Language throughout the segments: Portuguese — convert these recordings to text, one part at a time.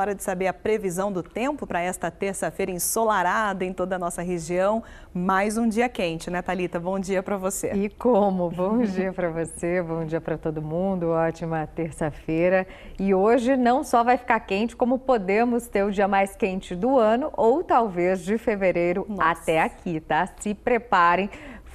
Hora de saber a previsão do tempo para esta terça-feira ensolarada em toda a nossa região. Mais um dia quente, né, Thalita? Bom dia para você. E como? Bom dia para você, bom dia para todo mundo. Ótima terça-feira. E hoje não só vai ficar quente, como podemos ter o dia mais quente do ano ou talvez de fevereiro nossa. até aqui, tá? Se preparem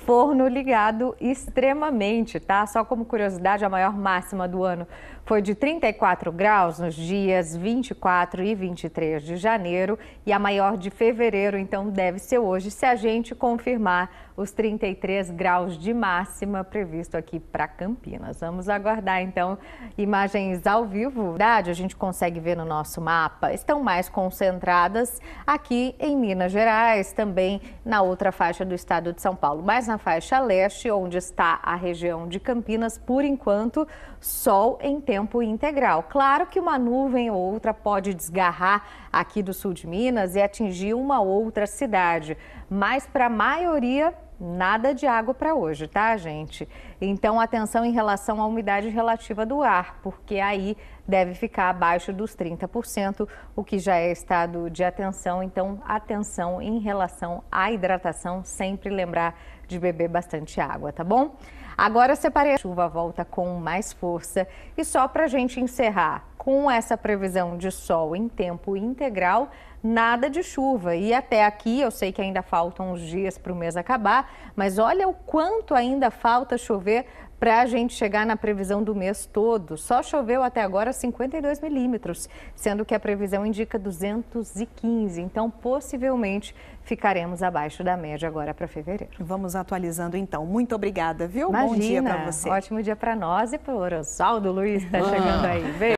forno ligado extremamente, tá? Só como curiosidade, a maior máxima do ano foi de 34 graus nos dias 24 e 23 de janeiro e a maior de fevereiro, então deve ser hoje, se a gente confirmar os 33 graus de máxima previsto aqui para Campinas. Vamos aguardar então imagens ao vivo. Verdade, a gente consegue ver no nosso mapa. Estão mais concentradas aqui em Minas Gerais, também na outra faixa do estado de São Paulo, mas na faixa leste, onde está a região de Campinas, por enquanto, sol em tempo integral. Claro que uma nuvem ou outra pode desgarrar aqui do sul de Minas e atingir uma outra cidade, mas para a maioria Nada de água para hoje, tá, gente? Então, atenção em relação à umidade relativa do ar, porque aí deve ficar abaixo dos 30%, o que já é estado de atenção. Então, atenção em relação à hidratação, sempre lembrar de beber bastante água, tá bom? Agora separei a chuva, volta com mais força. E só para a gente encerrar, com essa previsão de sol em tempo integral, nada de chuva. E até aqui, eu sei que ainda faltam uns dias para o mês acabar, mas olha o quanto ainda falta chover para a gente chegar na previsão do mês todo. Só choveu até agora 52 milímetros, sendo que a previsão indica 215. Então, possivelmente, ficaremos abaixo da média agora para fevereiro. Vamos atualizando então. Muito obrigada, viu? Imagina, Bom dia para você. Ótimo dia para nós e para o Rosaldo Luiz está ah. chegando aí. Beijo.